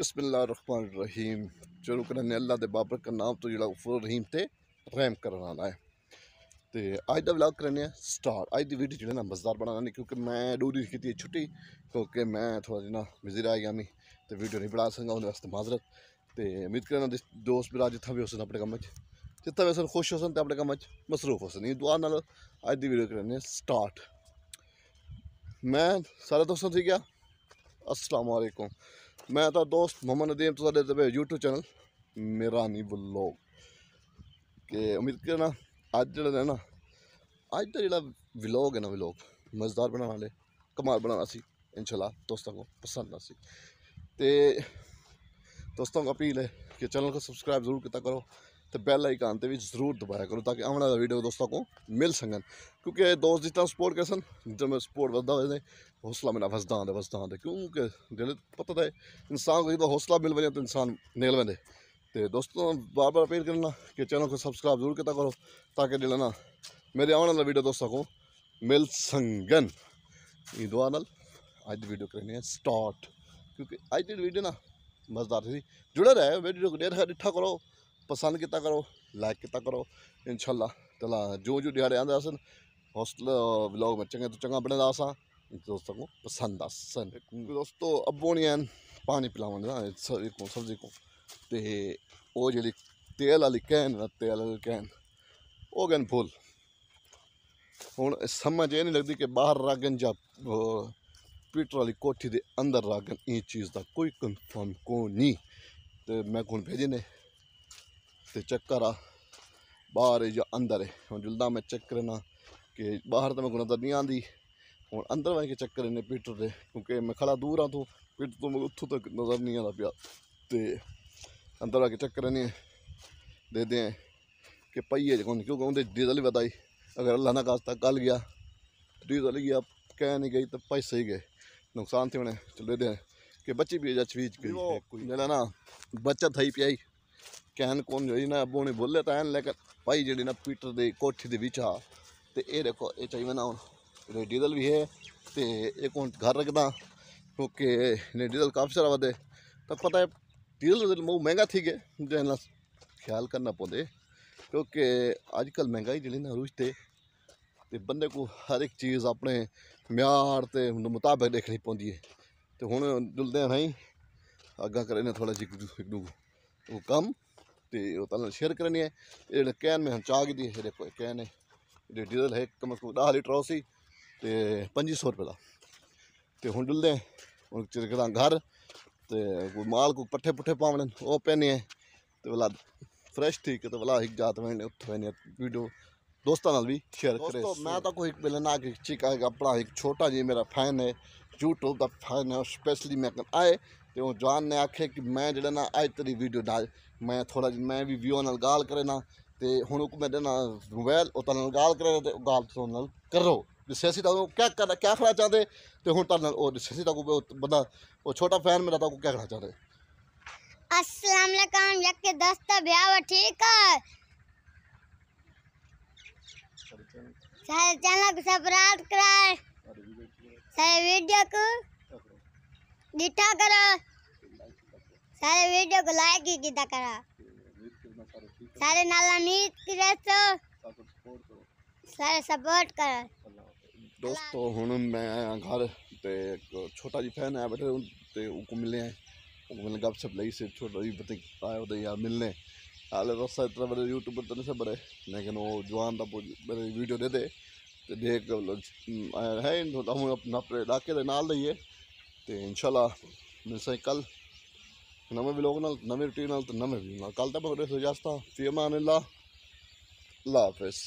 ਰਹੀਮ ਚਲੋ ਕਰਨ ਨੇ ਅੱਲਾ ਦੇ ਬਾਬਰਕ ਨਾਮ ਤੋਂ ਜਿਹੜਾ ਉਫਰ ਰਹੀਮ ਤੇ ਰਹਿਮ ਕਰਨ ਵਾਲਾ ਹੈ ਤੇ ਅੱਜ ਦਾ ਵਲੌਗ ਕਰਨੇ ਆ ਸਟਾਰਟ ਅੱਜ ਦੀ ਵੀਡੀਓ ਜਿਹੜਾ ਨਾ ਮਜ਼ਦਾਰ ਬਣਾਣਾ ਨਹੀਂ ਕਿਉਂਕਿ ਮੈਂ ਦੋ ਦਿਨ ਕੀਤੀ ਛੁੱਟੀ ਕਿਉਂਕਿ ਮੈਂ ਥੋੜਾ ਜਿਹਾ ਬਿਜ਼ੀ ਰਹਿ ਗਿਆ ਮੈਂ ਤੇ ਵੀਡੀਓ ਨਹੀਂ ਬਣਾ ਸਕਾਂ ਉਹਦੇ ਵਾਸਤੇ ਮਾਜ਼ਰਤ ਤੇ ਉਮੀਦ ਕਰਨਾ ਦੇ ਦੋਸਤ ਮੇਰਾ ਜਿੱਥਾ ਵੀ ਹੋਸਨ ਆਪਣੇ ਕੰਮ 'ਚ ਜਿੱਥਾ ਵੀ ਹੋਸਨ ਖੁਸ਼ ਹੋਸਨ ਤੇ ਆਪਣੇ ਕੰਮ 'ਚ ਮਸਰੂਫ ਹੋਸਨ ਇਹ ਦੁਆ ਨਾਲ ਅੱਜ ਦੀ ਵੀਡੀਓ ਕਰਨੇ ਆ ਸਟਾਰਟ ਮੈਂ ਸਾਰੇ ਦੋਸਤਾਂ ਠੀਕ ਆ ਅਸਲਾਮ ਮੈਂ ਤਾਂ ਦੋਸਤ ਮੁਹੰਮਦ ਨਦੀਮ ਤੁਹਾਡੇ ਤੇ YouTube ਚੈਨਲ ਮੇਰਾ ਨਹੀਂ ਬਲੌਗ ਕਿ ਉਮੀਦ ਕਰਨਾ ਅੱਜ ਜਿਹੜਾ ਨਾ ਅੱਜ ਦਾ ਜਿਹੜਾ ਵਲੌਗ ਹੈ ਨਾ ਵਲੌਗ ਮਜ਼ੇਦਾਰ ਬਣਾਉਣ ਵਾਲੇ ਕਮਾਲ ਬਣਾਉਣਾ ਸੀ ਇਨਸ਼ਾਅੱਲਾ ਦੋਸਤਾਂ ਨੂੰ ਪਸੰਦ ਆ ਸੀ ਤੇ ਦੋਸਤਾਂ ਨੂੰ ਅਪੀਲ ਹੈ ਕਿ ਚੈਨਲ ਨੂੰ ਸਬਸਕ੍ਰਾਈਬ ਜ਼ਰੂਰ ਕੀਤਾ ਕਰੋ ਤੇ ਬੈਲ ਆਈਕਨ ਤੇ ਵੀ ਜ਼ਰੂਰ ਦਬਾਇਆ ਕਰੋ ਤਾਂ ਕਿ ਆਉਣ ਵਾਲਾ ਵੀਡੀਓ ਦੋਸਤਾਂ ਕੋ ਮਿਲ ਸਕਣ ਕਿਉਂਕਿ ਦੋਸਤ ਜਿੱਤਾਂ ਸਪੋਰਟ ਕਰਸਨ ਜਦੋਂ ਮੈਂ ਸਪੋਰਟ ਵਧਦਾ ਹੋਵੇ ਤੇ ਹੌਸਲਾ ਮੇਰਾ ਵਸਦਾ ਹੁੰਦਾ ਵਸਦਾ ਹੁੰਦਾ ਕਿਉਂਕਿ ਦਿਲ ਪਤਾ ਤਾਂ ਇਨਸਾਨ ਕੋਈ ਤਾਂ ਹੌਸਲਾ ਮਿਲ ਵਜੇ ਤਾਂ ਇਨਸਾਨ ਨਿਕਲ ਵੰਦੇ ਤੇ ਦੋਸਤੋ ਬਾਰ ਬਾਰ ਅਪੀਲ ਕਰਨਾ ਕਿ ਚੈਨਲ ਕੋ ਸਬਸਕ੍ਰਾਈਬ ਜ਼ਰੂਰ ਕੀਤਾ ਕਰੋ ਤਾਂ ਕਿ ਦਿਲ ਨਾ ਮੇਰੇ ਆਉਣ ਵਾਲਾ ਵੀਡੀਓ ਦੋਸਤਾਂ ਕੋ ਮਿਲ ਸੰਗਨ ਇਹ ਦੁਆ ਨਾਲ ਅੱਜ ਦੀ ਵੀਡੀਓ ਕਰਨੀ ਹੈ ਸਟਾਰਟ ਕਿਉਂਕਿ ਅੱਜ ਦੀ ਵੀਡੀਓ ਨਾ ਮਜ਼ਦਾਰ ਸੀ ਜੁੜੇ ਰਹੇ ਵੀਡੀਓ ਨੂੰ ਦੇਖਾ ਦਿੱਠਾ ਕਰੋ ਪਸੰਦ ਕੀਤਾ ਕਰੋ ਲਾਈਕ ਕੀਤਾ ਕਰੋ ਇਨਸ਼ਾਅੱਲਾ चला जो जो ਦਿਹਾੜੇ ਆਂਦਾ ਅਸਨ हॉस्टल ब्लॉग में चंगे तो चंगा बने दासा दोस्तों को पसंद आसन दोस्तों अबोनी आन पानी पिलावन ना को सब्जी को ते ओ तेल वाली कैन तेल वाली कैन ओ गन फुल हूँ समझ यह नहीं लगती कि बाहर रागन या पीटर वाली कोठी के अंदर रागन इस चीज़ का कोई कन्फर्म को नहीं तो मैं कौन भेजने चक्कर आ बहर ਬਾਹਰ ਜਾਂ ਅੰਦਰ ਹੁਣ ਜੁਲਦਾ ਮੈਂ ਚੱਕਰ ਨਾ ਕਿ ਬਾਹਰ ਤਾਂ ਮੈਂ ਗੁਣਾ ਤਾਂ ਨਹੀਂ ਆਂਦੀ ਹੁਣ ਅੰਦਰ ਵਾਂ ਕੇ ਚੱਕਰ ਨੇ ਪੀਟਰ ਦੇ ਕਿਉਂਕਿ ਮੈਂ ਖੜਾ ਦੂਰ ਆ ਤੋਂ ਪੀਟਰ ਤੋਂ ਮੈਂ ਉੱਥੋਂ ਤੱਕ ਨਜ਼ਰ ਨਹੀਂ ਆਉਂਦਾ ਪਿਆ ਤੇ अंदर आके चक्कर नहीं दे दें कि पहिए जो क्योंकि उन्हें डीजल भी बताई अगर अल्लाह ना खास्ता कल गया डीजल ही गया कह नहीं गई तो पैसे ही गए नुकसान थे उन्हें चलो दे दें कि बच्ची भी जा चीज गई ना बच्चा थी पियाई ਚੈਨ ਕੋਨ ਹੋਈ ਨਾ ਬੋਣੇ ਬੋਲੇ ਤਾਂ ਐਨ ਲੇਕਿਨ ਭਾਈ ਜਿਹੜੇ ਨਾ ਪੀਟਰ ਦੇ ਕੋਠੀ ਦੇ ਵਿੱਚ ਆ ਤੇ ਇਹ ਦੇਖੋ ਇਹ ਚਾਹੀਦਾ ਨਾ ਹੁਣ ਡੀਜ਼ਲ ਵੀ ਹੈ ਤੇ ਇੱਕ ਹੁਣ ਘਰ ਰੱਖਦਾ ਕਿਉਂਕਿ ਨੇ ਡੀਜ਼ल काफ़ी सारा वधे तो पता है डीजल बहुत महंगा थी गए जो है ख्याल करना पौधे क्योंकि अजकल महंगाई जी ना रुझते तो बंदे को हर एक चीज़ अपने म्यार के मुताबिक देखनी पौंदी है तो हूँ जुलदे नहीं अगर करें थोड़ा जी कम ਤੇ ਉਹ ಇವತ್ತೆಲ್ಲ ಶೇರ್ಕರಣಿ ਕੈਨ ਮੈਂ ਚਾਹ ਗਈ है ਹੈ ਦੇਖੋ ਕੈਨ ਹੈ ਜਿਹੜੀ ਡੀਜ਼ਲ ਹੈ ਕਮ कम 10 लीटर ਸੀ ਤੇ 2500 ਰੁਪਏ ਦਾ ਤੇ ਹੁਣ ਡੁੱਲਦੇ ਹੁਣ ਚਿਰਕਦਾ ਘਰ ਤੇ ਕੋਈ ਮਾਲ ਕੋ ਪੱਠੇ ਪੁੱਠੇ ਪਾਉਣੇ ਉਹ ਪੈਨੇ ਤੇ ਵਲਾ ਫਰੈਸ਼ ਠੀਕ ਤੇ ਵਲਾ ਇੱਕ ਜਾਤ ਮੈਂ ਉੱਥੇ ਨੇ ਵੀਡੀਓ ਦੋਸਤਾਂ ਨਾਲ ਵੀ ਸ਼ੇਅਰ ਕਰੇ ਦੋਸਤੋ ਮੈਂ ਤਾਂ ਕੋਈ ਮਿਲਣਾਕ ਇੱਕ ਚਿਕਾ ਆਪਣਾ ਇੱਕ ਛੋਟਾ ਜੀ ਮੇਰਾ ਫੈਨ ਹੈ YouTube ਦਾ ਫੈਨ ਹੈ ਸਪੈਸ਼ਲੀ ਮੈਂ ਆਏ ਤੇ ਉਹ ਜਾਨ ਨੇ ਆਖੇ ਕਿ ਮੈਂ ਜਿਹੜਾ ਨਾ ਅੱਜ ਤੇਰੀ ਵੀਡੀਓ ਡਾਲ ਮੈਂ ਥੋੜਾ ਜਿਹਾ ਮੈਂ ਵੀ ਵੀਓ ਨਾਲ ਗੱਲ ਕਰੇ ਨਾ ਤੇ ਹੁਣ ਉਹ ਮੇਰੇ ਨਾਲ ਮੋਬਾਈਲ ਉਹ ਨਾਲ ਗੱਲ ਕਰੇ ਤੇ ਗੱਲ ਤੋਂ ਨਾਲ ਕਰੋ ਸਿਆਸੀ ਤਾਂ ਕਿਆ ਕਰਨਾ ਕਿਆ ਖੜਾ ਚਾਹਦੇ ਤੇ ਹੁਣ ਤਾਂ ਨਾਲ ਉਹ ਸਿਆਸੀ ਤਾਂ ਕੋ ਬੰਦਾ ਉਹ ਛੋਟਾ ਫੈਨ ਮੇਰਾ ਤਾਂ ਕੋ ਕਿਆ ਖੜਾ ਚਾਹਦੇ अस्सलाम वालेकुम यक दोस्त ब्याह ठीक है सारे चैनल को सब्सक्राइब करो सारे वीडियो को डिटा करो सारे वीडियो को लाइक ही किता करो सारे नाला नीत की रेसो सारे सपोर्ट करो दोस्तों हूँ मैं आया घर तो एक छोटा जी फैन आया बैठे उनको मिले हैं उनको मिलने गपशप लगी से छोटा जी बताया यार मिलने ਯੂਟਿਊਬਰ ആളെ വെബ്സൈറ്റിൽ വരെ യൂട്യൂബിൽ ਉਹ ਜਵਾਨ ਦਾ ജവാൻ്റെ വരെ വീഡിയോ ദേതെ ਤੇ ਦੇਖ ਹੈ ਇਹਨੂੰ ਤਾਂ ਮੈਂ ਆਪਣਾ ਆਪਣੇ ਇਲਾਕੇ ਦੇ ਨਾਲ ਲਈਏ ਤੇ ਇਨਸ਼ਾਅੱਲਾ ਮਿਲਸਾਂ ਕੱਲ ਨਵੇਂ ਵਲੋਗ ਨਾਲ ਨਵੇਂ ਰੁਟੀਨ ਨਾਲ ਤੇ ਨਵੇਂ ਵੀ ਨਾਲ ਕੱਲ ਤਾਂ ਬਰੇ ਸੁਜਾਸਤਾ ਫੀ ਅਮਾਨ ਅੱਲਾ ਲਾਫਿਸ